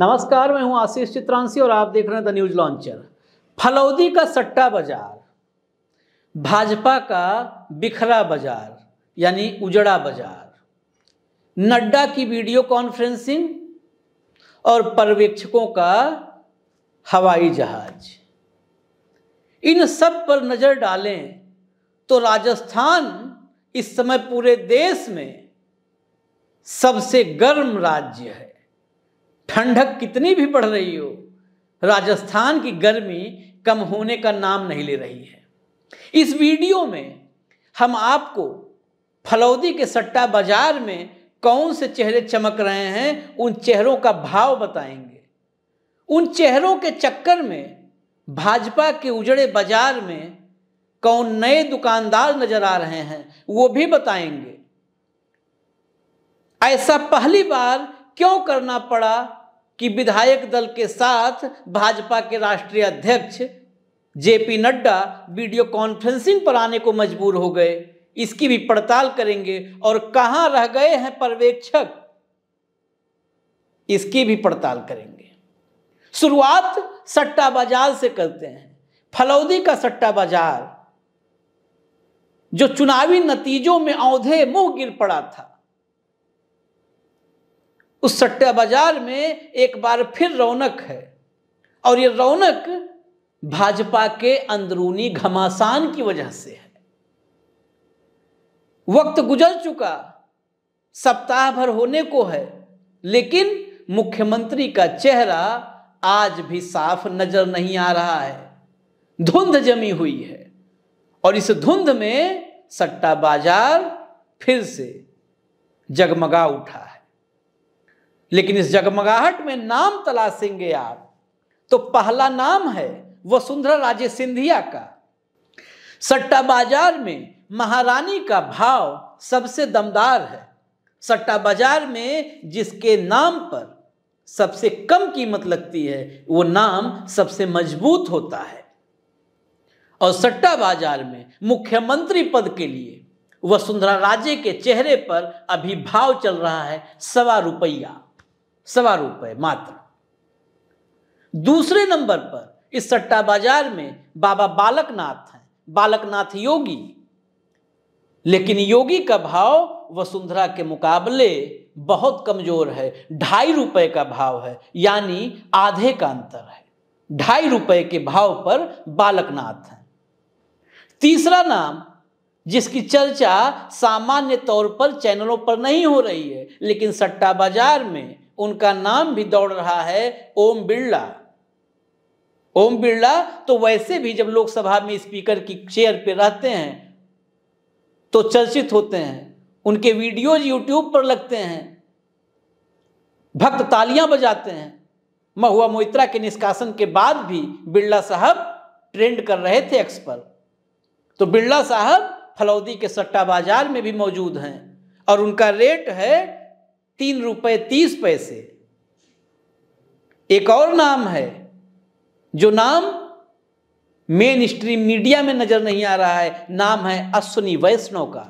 नमस्कार मैं हूं आशीष चित्रांशी और आप देख रहे हैं द न्यूज लॉन्चर फलौदी का सट्टा बाजार भाजपा का बिखरा बाजार यानी उजड़ा बाजार नड्डा की वीडियो कॉन्फ्रेंसिंग और पर्यवेक्षकों का हवाई जहाज इन सब पर नज़र डालें तो राजस्थान इस समय पूरे देश में सबसे गर्म राज्य है ठंडक कितनी भी बढ़ रही हो राजस्थान की गर्मी कम होने का नाम नहीं ले रही है इस वीडियो में हम आपको फलौदी के सट्टा बाजार में कौन से चेहरे चमक रहे हैं उन चेहरों का भाव बताएंगे उन चेहरों के चक्कर में भाजपा के उजड़े बाजार में कौन नए दुकानदार नजर आ रहे हैं वो भी बताएंगे ऐसा पहली बार क्यों करना पड़ा कि विधायक दल के साथ भाजपा के राष्ट्रीय अध्यक्ष जेपी नड्डा वीडियो कॉन्फ्रेंसिंग पर आने को मजबूर हो गए इसकी भी पड़ताल करेंगे और कहां रह गए हैं पर्यवेक्षक इसकी भी पड़ताल करेंगे शुरुआत सट्टा बाजार से करते हैं फलौदी का सट्टा बाजार जो चुनावी नतीजों में औधे मुंह गिर पड़ा था उस सट्टा बाजार में एक बार फिर रौनक है और ये रौनक भाजपा के अंदरूनी घमासान की वजह से है वक्त गुजर चुका सप्ताह भर होने को है लेकिन मुख्यमंत्री का चेहरा आज भी साफ नजर नहीं आ रहा है धुंध जमी हुई है और इस धुंध में सट्टा बाजार फिर से जगमगा उठा है लेकिन इस जगमगाहट में नाम तलाशेंगे आप तो पहला नाम है वसुंधरा राजे सिंधिया का सट्टा बाजार में महारानी का भाव सबसे दमदार है सट्टा बाजार में जिसके नाम पर सबसे कम कीमत लगती है वो नाम सबसे मजबूत होता है और सट्टा बाजार में मुख्यमंत्री पद के लिए वसुंधरा राजे के चेहरे पर अभी भाव चल रहा है सवा रुपया सवा रुपये मात्र दूसरे नंबर पर इस सट्टा बाजार में बाबा बालकनाथ हैं बालकनाथ योगी लेकिन योगी का भाव वसुंधरा के मुकाबले बहुत कमजोर है ढाई रुपए का भाव है यानी आधे का अंतर है ढाई रुपए के भाव पर बालकनाथ है तीसरा नाम जिसकी चर्चा सामान्य तौर पर चैनलों पर नहीं हो रही है लेकिन सट्टा बाजार में उनका नाम भी दौड़ रहा है ओम बिरला ओम बिरला तो वैसे भी जब लोकसभा में स्पीकर की चेयर पे रहते हैं तो चर्चित होते हैं उनके वीडियोज यूट्यूब पर लगते हैं भक्त तालियां बजाते हैं महुआ मोइत्रा के निष्कासन के बाद भी बिरला साहब ट्रेंड कर रहे थे एक्स पर तो बिरला साहब फलौदी के सट्टा बाजार में भी मौजूद हैं और उनका रेट है तीन रुपये तीस पैसे एक और नाम है जो नाम मेन स्ट्रीम मीडिया में नजर नहीं आ रहा है नाम है अश्विनी वैष्णव का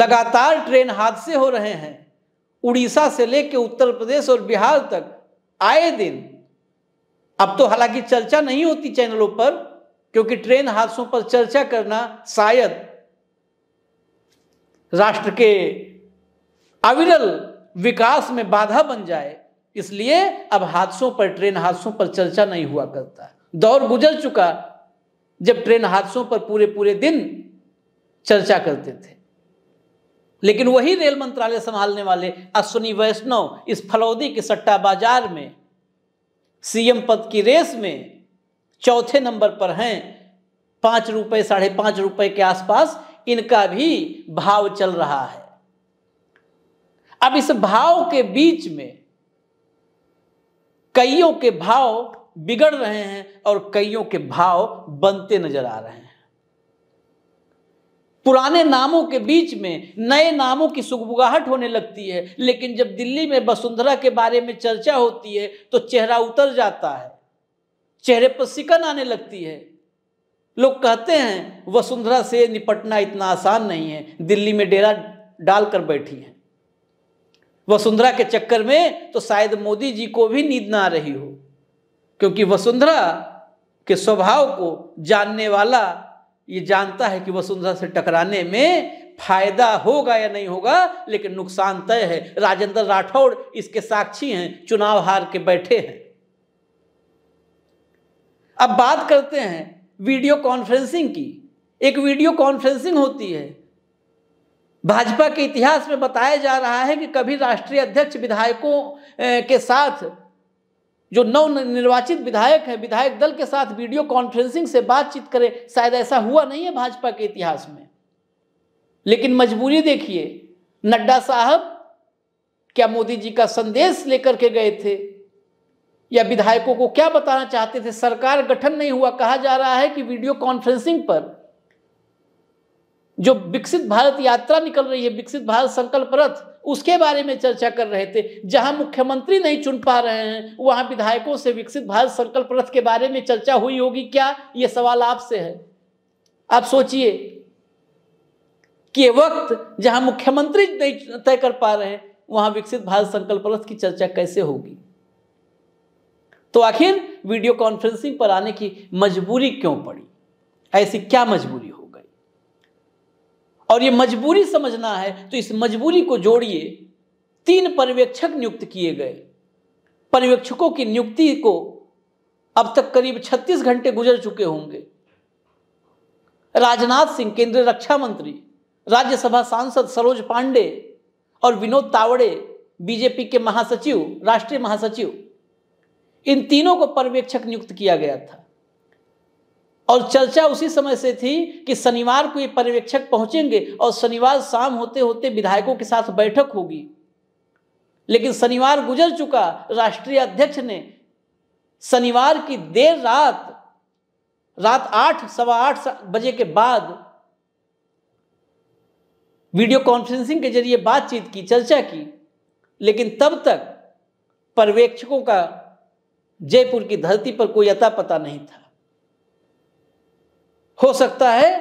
लगातार ट्रेन हादसे हो रहे हैं उड़ीसा से लेकर उत्तर प्रदेश और बिहार तक आए दिन अब तो हालांकि चर्चा नहीं होती चैनलों पर क्योंकि ट्रेन हादसों पर चर्चा करना शायद राष्ट्र के अविरल विकास में बाधा बन जाए इसलिए अब हादसों पर ट्रेन हादसों पर चर्चा नहीं हुआ करता दौर गुजर चुका जब ट्रेन हादसों पर पूरे पूरे दिन चर्चा करते थे लेकिन वही रेल मंत्रालय संभालने वाले अश्विनी वैष्णव इस फलौदी के सट्टा बाजार में सीएम पद की रेस में चौथे नंबर पर हैं पाँच रुपये साढ़े पाँच रुपये के आसपास इनका भी भाव चल रहा है अब इस भाव के बीच में कईयों के भाव बिगड़ रहे हैं और कईयों के भाव बनते नजर आ रहे हैं पुराने नामों के बीच में नए नामों की सुगबुगाहट होने लगती है लेकिन जब दिल्ली में वसुंधरा के बारे में चर्चा होती है तो चेहरा उतर जाता है चेहरे पर सिकन आने लगती है लोग कहते हैं वसुंधरा से निपटना इतना आसान नहीं है दिल्ली में डेरा डालकर बैठी हैं वसुंधरा के चक्कर में तो शायद मोदी जी को भी नींद ना आ रही हो क्योंकि वसुंधरा के स्वभाव को जानने वाला ये जानता है कि वसुंधरा से टकराने में फायदा होगा या नहीं होगा लेकिन नुकसान तय है राजेंद्र राठौड़ इसके साक्षी हैं चुनाव हार के बैठे हैं अब बात करते हैं वीडियो कॉन्फ्रेंसिंग की एक वीडियो कॉन्फ्रेंसिंग होती है भाजपा के इतिहास में बताया जा रहा है कि कभी राष्ट्रीय अध्यक्ष विधायकों के साथ जो नव निर्वाचित विधायक है विधायक दल के साथ वीडियो कॉन्फ्रेंसिंग से बातचीत करें शायद ऐसा हुआ नहीं है भाजपा के इतिहास में लेकिन मजबूरी देखिए नड्डा साहब क्या मोदी जी का संदेश लेकर के गए थे या विधायकों को क्या बताना चाहते थे सरकार गठन नहीं हुआ कहा जा रहा है कि वीडियो कॉन्फ्रेंसिंग पर जो विकसित भारत यात्रा निकल रही है विकसित भारत संकल्प रथ उसके बारे में चर्चा कर रहे थे जहां मुख्यमंत्री नहीं चुन पा रहे हैं वहां विधायकों से विकसित भारत संकल्प रथ के बारे में चर्चा हुई होगी क्या यह सवाल आपसे है आप सोचिए कि वक्त जहां मुख्यमंत्री नहीं तय कर पा रहे हैं वहां विकसित भारत संकल्प रथ की चर्चा कैसे होगी तो आखिर वीडियो कॉन्फ्रेंसिंग पर आने की मजबूरी क्यों पड़ी ऐसी क्या मजबूरी और ये मजबूरी समझना है तो इस मजबूरी को जोड़िए तीन पर्यवेक्षक नियुक्त किए गए पर्यवेक्षकों की नियुक्ति को अब तक करीब 36 घंटे गुजर चुके होंगे राजनाथ सिंह केंद्रीय रक्षा मंत्री राज्यसभा सांसद सरोज पांडे और विनोद तावड़े बीजेपी के महासचिव राष्ट्रीय महासचिव इन तीनों को पर्यवेक्षक नियुक्त किया गया था और चर्चा उसी समय से थी कि शनिवार को ये पर्यवेक्षक पहुंचेंगे और शनिवार शाम होते होते विधायकों के साथ बैठक होगी लेकिन शनिवार गुजर चुका राष्ट्रीय अध्यक्ष ने शनिवार की देर रात रात आठ सवा आठ बजे के बाद वीडियो कॉन्फ्रेंसिंग के जरिए बातचीत की चर्चा की लेकिन तब तक पर्यवेक्षकों का जयपुर की धरती पर कोई अता पता नहीं था हो सकता है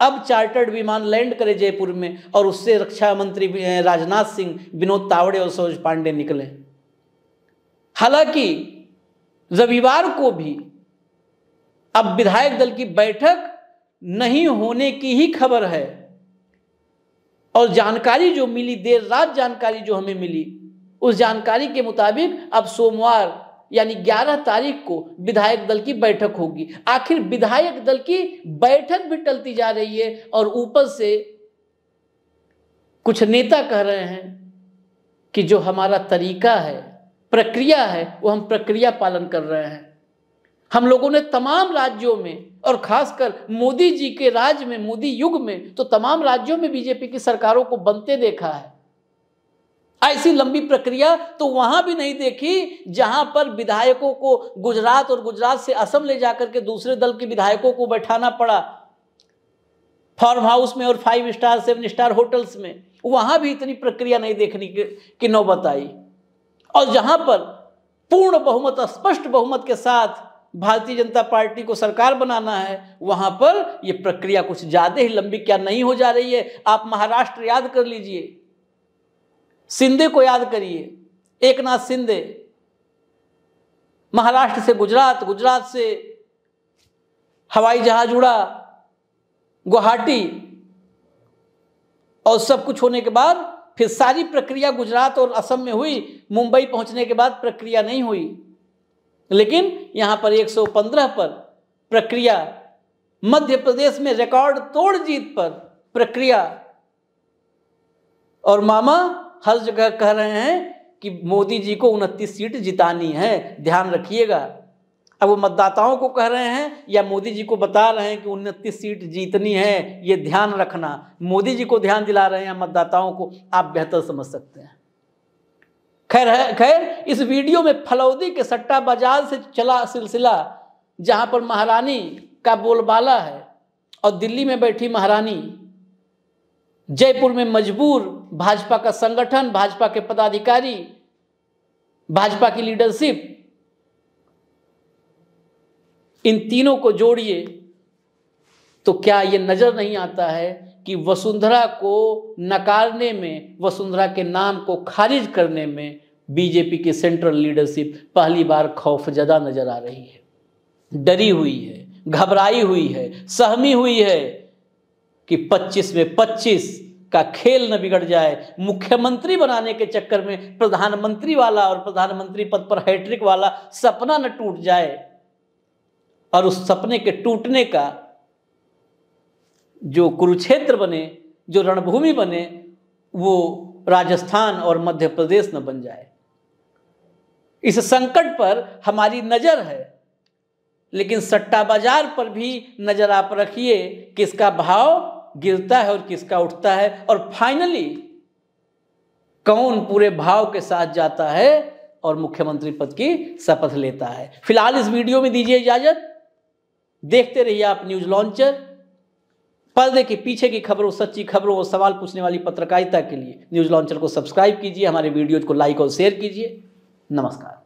अब चार्टर्ड विमान लैंड करे जयपुर में और उससे रक्षा मंत्री राजनाथ सिंह विनोद तावड़े और सरोज पांडे निकले हालांकि रविवार को भी अब विधायक दल की बैठक नहीं होने की ही खबर है और जानकारी जो मिली देर रात जानकारी जो हमें मिली उस जानकारी के मुताबिक अब सोमवार यानी 11 तारीख को विधायक दल की बैठक होगी आखिर विधायक दल की बैठक भी टलती जा रही है और ऊपर से कुछ नेता कह रहे हैं कि जो हमारा तरीका है प्रक्रिया है वो हम प्रक्रिया पालन कर रहे हैं हम लोगों ने तमाम राज्यों में और खासकर मोदी जी के राज में मोदी युग में तो तमाम राज्यों में बीजेपी की सरकारों को बनते देखा है ऐसी लंबी प्रक्रिया तो वहां भी नहीं देखी जहां पर विधायकों को गुजरात और गुजरात से असम ले जाकर के दूसरे दल के विधायकों को बैठाना पड़ा फार्म हाउस में और five star seven star hotels में वहां भी इतनी प्रक्रिया नहीं देखने की नौबत आई और जहां पर पूर्ण बहुमत स्पष्ट बहुमत के साथ भारतीय जनता पार्टी को सरकार बनाना है वहां पर यह प्रक्रिया कुछ ज्यादा ही लंबी क्या नहीं हो जा रही है आप महाराष्ट्र याद कर लीजिए सिंधे को याद करिए एक नाथ सिंधे महाराष्ट्र से गुजरात गुजरात से हवाई जहाज उड़ा गुवाहाटी और सब कुछ होने के बाद फिर सारी प्रक्रिया गुजरात और असम में हुई मुंबई पहुंचने के बाद प्रक्रिया नहीं हुई लेकिन यहां पर 115 पर प्रक्रिया मध्य प्रदेश में रिकॉर्ड तोड़ जीत पर प्रक्रिया और मामा हर जगह कह रहे हैं कि मोदी जी को उनतीस सीट जितानी है ध्यान रखिएगा अब वो मतदाताओं को कह रहे हैं या मोदी जी को बता रहे हैं कि उनतीस सीट जीतनी है ये ध्यान रखना मोदी जी को ध्यान दिला रहे हैं या मतदाताओं को आप बेहतर समझ सकते हैं खैर है खैर इस वीडियो में फलौदी के सट्टा बाजार से चला सिलसिला जहाँ पर महारानी का बोलबाला है और दिल्ली में बैठी महारानी जयपुर में मजबूर भाजपा का संगठन भाजपा के पदाधिकारी भाजपा की लीडरशिप इन तीनों को जोड़िए तो क्या ये नज़र नहीं आता है कि वसुंधरा को नकारने में वसुंधरा के नाम को खारिज करने में बीजेपी की सेंट्रल लीडरशिप पहली बार खौफ ज्यादा नज़र आ रही है डरी हुई है घबराई हुई है सहमी हुई है कि 25 में का खेल न बिगड़ जाए मुख्यमंत्री बनाने के चक्कर में प्रधानमंत्री वाला और प्रधानमंत्री पद पर हैट्रिक वाला सपना न टूट जाए और उस सपने के टूटने का जो कुरुक्षेत्र बने जो रणभूमि बने वो राजस्थान और मध्य प्रदेश न बन जाए इस संकट पर हमारी नज़र है लेकिन सट्टा बाजार पर भी नज़र आप रखिए कि इसका भाव गिरता है और किसका उठता है और फाइनली कौन पूरे भाव के साथ जाता है और मुख्यमंत्री पद की शपथ लेता है फिलहाल इस वीडियो में दीजिए इजाजत देखते रहिए आप न्यूज लॉन्चर पर्दे के पीछे की खबरों सच्ची खबरों और सवाल पूछने वाली पत्रकारिता के लिए न्यूज लॉन्चर को सब्सक्राइब कीजिए हमारे वीडियोज को लाइक और शेयर कीजिए नमस्कार